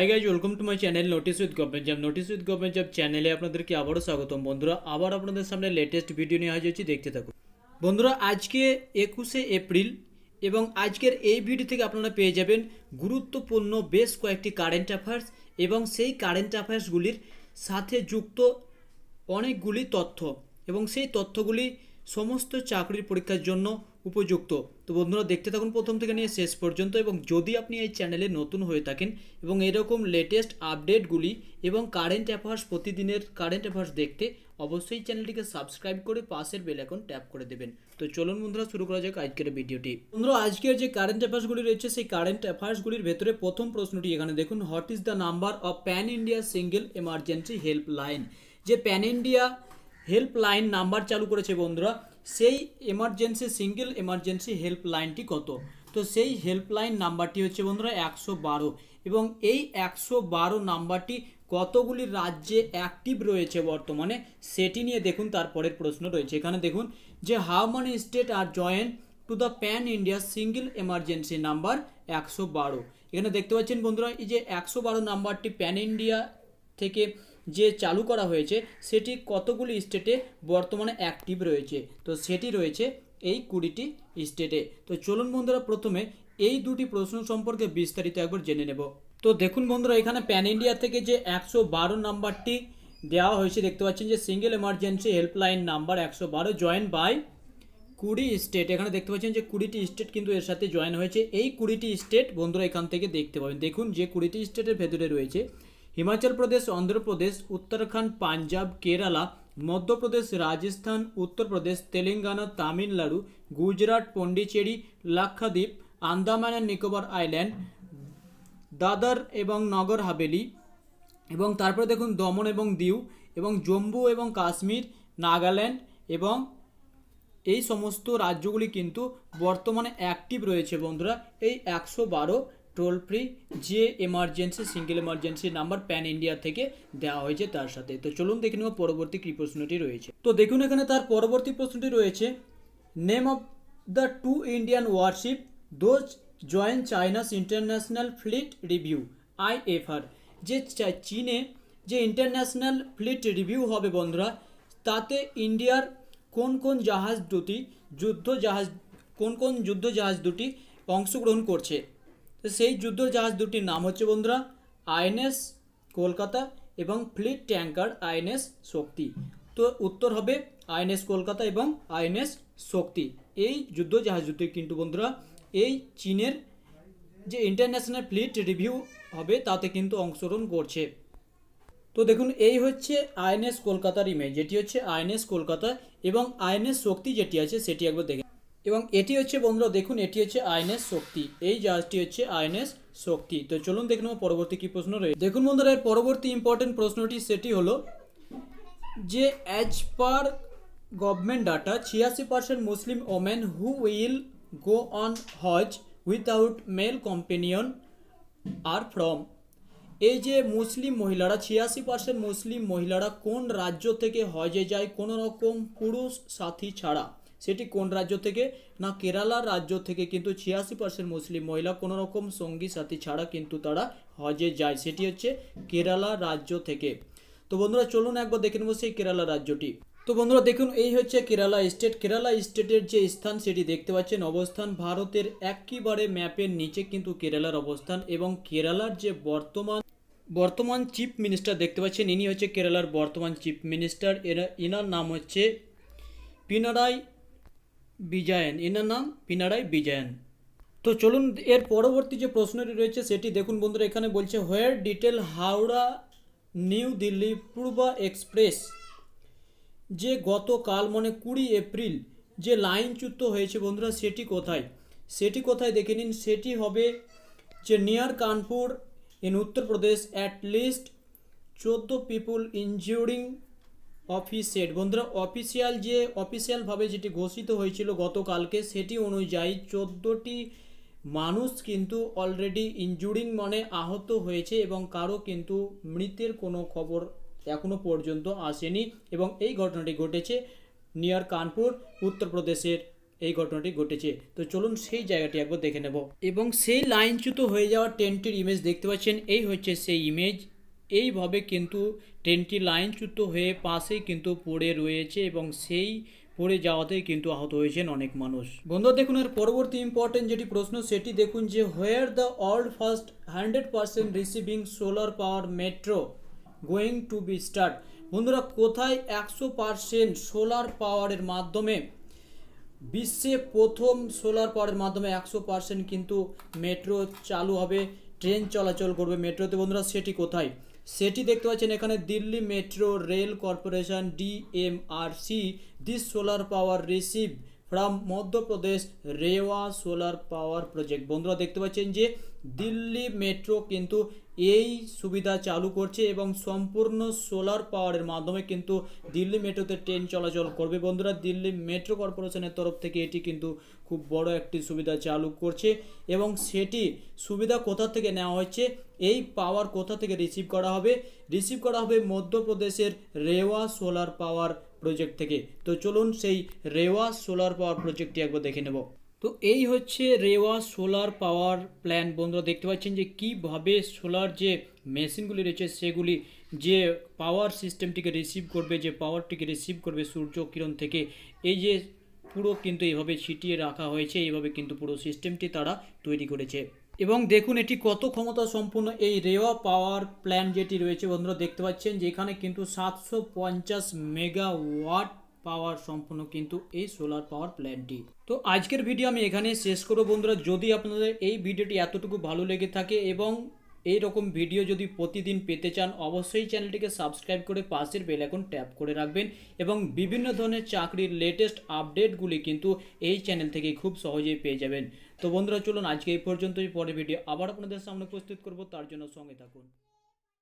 high guys welcome to my channel notice with government job notice with government job চ্যানেলে আপনাদেরকে আবারও স্বাগতম বন্ধুরা আবার আপনাদের সামনে লেটেস্ট ভিডিও নিয়ে হাজির হচ্ছি দেখতে থাকুন বন্ধুরা আজকে একুশে এপ্রিল এবং আজকের এই ভিডিও থেকে আপনারা পেয়ে যাবেন গুরুত্বপূর্ণ বেশ কয়েকটি কারেন্ট অ্যাফেয়ার্স এবং সেই কারেন্ট অ্যাফেয়ার্সগুলির সাথে যুক্ত অনেকগুলি তথ্য এবং সেই তথ্যগুলি সমস্ত চাকরির পরীক্ষার জন্য উপযুক্ত তো বন্ধুরা দেখতে থাকুন প্রথম থেকে নিয়ে শেষ পর্যন্ত এবং যদি আপনি এই চ্যানেলে নতুন হয়ে থাকেন এবং এরকম লেটেস্ট আপডেটগুলি এবং কারেন্ট অ্যাফেয়ার্স প্রতিদিনের কারেন্ট অ্যাফেয়ার্স দেখতে অবশ্যই চ্যানেলটিকে সাবস্ক্রাইব করে পাশের বেল এখন ট্যাপ করে দেবেন তো চলুন বন্ধুরা শুরু করা যাক আজকের ভিডিওটি বন্ধুরা আজকের যে কারেন্ট অ্যাফেয়ার্সগুলি রয়েছে সেই কারেন্ট অ্যাফেয়ার্সগুলির ভেতরে প্রথম প্রশ্নটি এখানে দেখুন what is the number of pan India single emergency helpline যে প্যান ইন্ডিয়া হেল্পলাইন নাম্বার চালু করেছে বন্ধুরা সেই এমার্জেন্সি সিঙ্গেল এমার্জেন্সি হেল্পলাইনটি কত তো সেই হেল্পলাইন নাম্বারটি হচ্ছে বন্ধুরা একশো বারো এবং এই একশো বারো নাম্বারটি কতগুলি রাজ্যে অ্যাক্টিভ রয়েছে বর্তমানে সেটি নিয়ে দেখুন তারপরের প্রশ্ন রয়েছে এখানে দেখুন যে how many state are join to the pan India single emergency number একশো বারো এখানে দেখতে পাচ্ছেন বন্ধুরা এই যে একশো বারো নাম্বারটি প্যান ইন্ডিয়া থেকে যে চালু করা হয়েছে সেটি কতগুলি স্টেটে বর্তমানে অ্যাক্টিভ রয়েছে তো সেটি রয়েছে এই কুড়িটি স্টেটে তো চলুন বন্ধুরা প্রথমে এই দুটি প্রশ্ন সম্পর্কে বিস্তারিত একবার জেনে নেব তো দেখুন বন্ধুরা এখানে প্যান ইন্ডিয়া থেকে যে একশো বারো নাম্বারটি দেওয়া হয়েছে দেখতে পাচ্ছেন যে সিঙ্গেল এমার্জেন্সি হেল্পলাইন নাম্বার একশো বারো জয়েন বাই কুড়ি স্টেট এখানে দেখতে পাচ্ছেন যে কুড়িটি স্টেট কিন্তু এর সাথে জয়েন হয়েছে এই কুড়িটি স্টেট বন্ধুরা এখান থেকে দেখতে পাবেন দেখুন যে কুড়িটি স্টেটের ভেতরে রয়েছে হিমাচল প্রদেশ অন্ধ্রপ্রদেশ উত্তরাখণ্ড পাঞ্জাব কেরালা মধ্যপ্রদেশ রাজস্থান উত্তরপ্রদেশ তেলেঙ্গানা তামিলনাড়ু গুজরাট পন্ডিচেরি লাক্ষাদ্বীপ আন্দামান অ্যান্ড নিকোবর আইল্যান্ড দাদার এবং নগর হাভেলি এবং তারপরে দেখুন দমন এবং দিউ এবং জম্মু এবং কাশ্মীর নাগাল্যান্ড এবং এই সমস্ত রাজ্যগুলি কিন্তু বর্তমানে অ্যাক্টিভ রয়েছে বন্ধুরা এই একশো বারো টোল ফ্রি যে emergency single emergency number pan India থেকে দেওয়া হয়েছে তার সাথে তো চলুন দেখে নেব পরবর্তী কী প্রশ্নটি রয়েছে তো দেখুন এখানে তার পরবর্তী প্রশ্নটি রয়েছে name of the two Indian warship those join China's international fleet review I R যে চীনে যে ইন্টারন্যাশনাল ফ্লিট রিভিউ হবে বন্ধুরা তাতে ইন্ডিয়ার কোন কোন জাহাজ দুটি যুদ্ধ জাহাজ কোন কোন যুদ্ধ জাহাজ দুটি অংশগ্রহণ করছে তো সেই যুদ্ধ জাহাজ দুটির নাম হচ্ছে বন্ধুরা আইএনএস কলকাতা এবং ফ্লিট ট্যাঙ্কার আইএনএস শক্তি তো উত্তর হবে আইএনএস কলকাতা এবং আইএনএস শক্তি এই যুদ্ধ জাহাজ দুটি কিন্তু বন্ধুরা এই চীনের যে ইন্টারন্যাশনাল ফ্লিট রিভিউ হবে তাতে কিন্তু অংশগ্রহণ করছে তো দেখুন এই হচ্ছে আইএনএস কলকাতার ইমেজ যেটি হচ্ছে আইএনএস কলকাতা এবং আইএনএস শক্তি যেটি আছে সেটি একবার দেখে এবং এটি হচ্ছে বন্ধুরা দেখুন এটি হচ্ছে আইএনএস শক্তি এই জাহাজটি হচ্ছে আইনএস শক্তি তো চলুন দেখে নেব পরবর্তী কি প্রশ্ন রয়েছে দেখুন বন্ধুরা এর পরবর্তী ইম্পর্টেন্ট প্রশ্নটি সেটি হলো যে অ্যাজ পার গভর্নমেন্ট ডাটা ছিয়াশি percent Muslim women who will go on Hajj without male companion আর ফ্রম এই যে মুসলিম মহিলারা ছিয়াশি পার্সেন্ট মুসলিম মহিলারা কোন রাজ্য থেকে হজে যায় কোনো রকম পুরুষ সাথী ছাড়া সেটি কোন রাজ্য থেকে না কেরালার রাজ্য থেকে কিন্তু ছিয়াশি পার্সেন্ট মুসলিম মহিলা কোনো রকম সঙ্গী সাথী ছাড়া কিন্তু তারা হজে যায় সেটি হচ্ছে কেরালা রাজ্য থেকে তো বন্ধুরা চলুন একবার দেখে নেবো সেই কেরালা রাজ্যটি তো বন্ধুরা দেখুন এই হচ্ছে কেরালা স্টেট কেরালা স্টেটের যে স্থান সেটি দেখতে পাচ্ছেন অবস্থান ভারতের একইবারে ম্যাপের নিচে কিন্তু কেরালার অবস্থান এবং কেরালার যে বর্তমান বর্তমান চিফ মিনিস্টার দেখতে পাচ্ছেন ইনি হচ্ছে কেরালার বর্তমান চিফ মিনিস্টার এরা ইনার নাম হচ্ছে পিনারাই বিজায়ন এনার নাম পিনারাই বিজায়ন তো চলুন এর পরবর্তী যে প্রশ্নটি রয়েছে সেটি দেখুন বন্ধুরা এখানে বলছে where derail Howrah New Delhi Poorva express যে গতকাল মানে কুড়ি এপ্রিল যে লাইনচ্যুত হয়েছে বন্ধুরা সেটি কোথায় সেটি কোথায় দেখে নিন সেটি হবে যে near Kanpur in Uttar Pradesh at least চোদ্দো পিপুল ইনজিউরিং অফিসেট বন্ধুরা অফিসিয়াল যে অফিসিয়ালভাবে যেটি ঘোষিত হয়েছিল গতকালকে সেটি অনুযায়ী চোদ্দোটি মানুষ কিন্তু অলরেডি ইঞ্জুরিং মানে আহত হয়েছে এবং কারো কিন্তু মৃতের কোনো খবর এখনও পর্যন্ত আসেনি এবং এই ঘটনাটি ঘটেছে নিয়ার কানপুর উত্তরপ্রদেশের এই ঘটনাটি ঘটেছে তো চলুন সেই জায়গাটি একবার দেখে নেব এবং সেই লাইনচ্যুত হয়ে যাওয়া ট্রেনটির ইমেজ দেখতে পাচ্ছেন এই হচ্ছে সেই ইমেজ এইভাবে কিন্তু ট্রেনটি লাইনচ্যুত হয়ে পাশেই কিন্তু পড়ে রয়েছে এবং সেই পড়ে যাওয়াতেই কিন্তু আহত হয়েছেন অনেক মানুষ বন্ধু দেখুন এর পরবর্তী ইম্পর্টেন্ট যেটি প্রশ্ন সেটি দেখুন যে where the all first hundred percent receiving solar power metro going to be start বন্ধুরা কোথায় একশো পার্সেন্ট সোলার পাওয়ারের মাধ্যমে বিশ্বে প্রথম সোলার পাওয়ারের মাধ্যমে একশো পার্সেন্ট কিন্তু মেট্রো চালু হবে ট্রেন চলাচল করবে মেট্রোতে বন্ধুরা সেটি কোথায় সেটি দেখতে পাচ্ছেন এখানে Delhi metro rail corporation DMRC this solar power receive from Madhya Pradesh Rewa solar power project বন্ধুরা দেখতে পাচ্ছেন যে দিল্লি মেট্রো কিন্তু এই সুবিধা চালু করছে এবং সম্পূর্ণ সোলার পাওয়ারের মাধ্যমে কিন্তু দিল্লি মেট্রোতে ট্রেন চলাচল করবে বন্ধুরা দিল্লি মেট্রো কর্পোরেশনের তরফ থেকে এটি কিন্তু খুব বড় একটি সুবিধা চালু করছে এবং সেটি সুবিধা কোথা থেকে নেওয়া হচ্ছে এই পাওয়ার কোথা থেকে রিসিভ করা হবে রিসিভ করা হবে মধ্যপ্রদেশের রেওয়া সোলার পাওয়ার প্রজেক্ট থেকে তো চলুন সেই রেওয়া সোলার পাওয়ার প্রজেক্টটি একবার দেখে নেব তো এই হচ্ছে রেওয়া সোলার পাওয়ার প্ল্যান বন্ধুরা দেখতে পাচ্ছেন যে কীভাবে সোলার যে মেশিনগুলি রয়েছে সেগুলি যে পাওয়ার সিস্টেমটিকে রিসিভ করবে যে পাওয়ারটিকে রিসিভ করবে সূর্য কিরণ থেকে এই যে পুরো কিন্তু এইভাবে ছিটিয়ে রাখা হয়েছে এইভাবে কিন্তু পুরো সিস্টেমটি তারা তৈরি করেছে এবং দেখুন এটি কত ক্ষমতা সম্পূর্ণ এই রেওয়া পাওয়ার প্ল্যান যেটি রয়েছে বন্ধুরা দেখতে পাচ্ছেন যে এখানে কিন্তু সাতশো পঞ্চাশ মেগাওয়াট পাওয়ার সম্পূর্ণ কিন্তু এই সোলার পাওয়ার প্ল্যানটি তো আজকের ভিডিও আমি এখানে শেষ করবো বন্ধুরা যদি আপনাদের এই ভিডিওটি এতটুকু ভালো লেগে থাকে এবং এই রকম ভিডিও যদি প্রতিদিন পেতে চান অবশ্যই চ্যানেলটিকে সাবস্ক্রাইব করে পাশের বেলাইকন ট্যাপ করে রাখবেন এবং বিভিন্ন ধরনের চাকরির লেটেস্ট আপডেটগুলি কিন্তু এই চ্যানেল থেকে খুব সহজেই পেয়ে যাবেন তো বন্ধুরা চলুন আজকে এই পর্যন্তই পরে ভিডিও আবার আপনাদের সামনে উপস্থিত করব তার জন্য সঙ্গে থাকুন